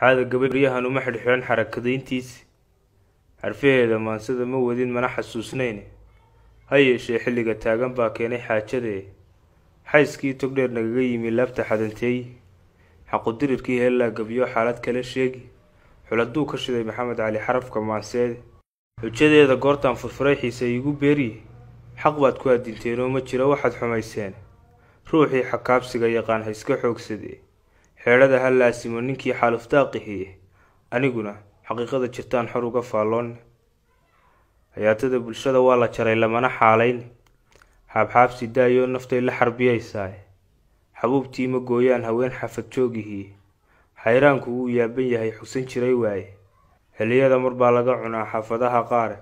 xaada gabaryahan uma xidhxidhan xarakadayntiisi xarfaheeda maansada ma wadin mana xasuusnayne ha yeeshee xilliga taagan baa keenay xaajadee xayskii togdheer nagaga yimi laabta xadanteey xaqudirirkii heellaa gabiyo xaalad kale sheegi xuladduu ka shiday maxamed cali xarafka maanseede xujadeeda goortaan furfuray xiise iigu beeriye xaq baad ku addinteenoo ma jiro waxaad xumayseen ruuxii xakaabsiga yaqaan ha iska xoogsadee xeedhada ha laasimo ninkii xaaluftaa qixiye aniguna xaqiiqada jirtaan xor uga faalloon hayaatada bulshada waa la jaray lamana xaalayn xaabxaabsi daayo naftay la xarbiyaysaa xabuubtii ma gooyaan haween xafad joogihii xayraanku wuu yaaban yahay xusan jiray waaye xilliyada mar baa laga cunaa xaafadaha qaar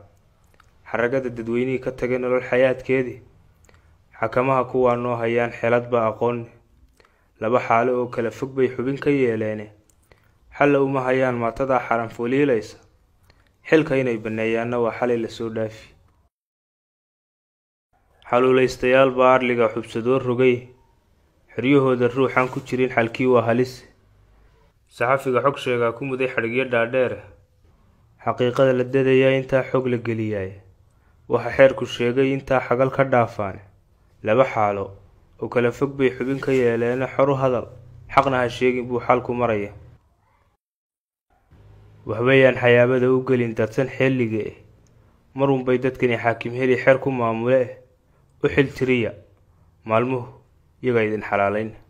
xaragada dadweynihii ka tagay nolol xayaadkeedii xakamaha kuwaa noo hayaan xeelad baa aqoon laba xaalo oo kala fog bay xubin ka yeeleene xalla uma hayaan maatada xaran fuuliilaysa xilka inay banneeyaanna waa xalay lasoo dhaafi xaluulaystayaal baa xubsadoo rogay xeryahooda ruuxaan ku jirin xalkii waa halis saxafiga xog sheegaa ku muday xadhigyo dhaadheere xaqiiqada la dadayaa intaa xog la geliyaay waxa xeerku sheegay intaa xagal ka dhaafaan laba xaalo oo kala fog bay xubin ka yeeleen xor u hadal xaqna ha sheegin buu xalku maraya waxbayaan xayaabada u gelin dadsan xilliga eh marunbay dadkani xaakim heli xeer ku maamule eh u xil tiriya maalmuhu iyagaa idin xalaalayn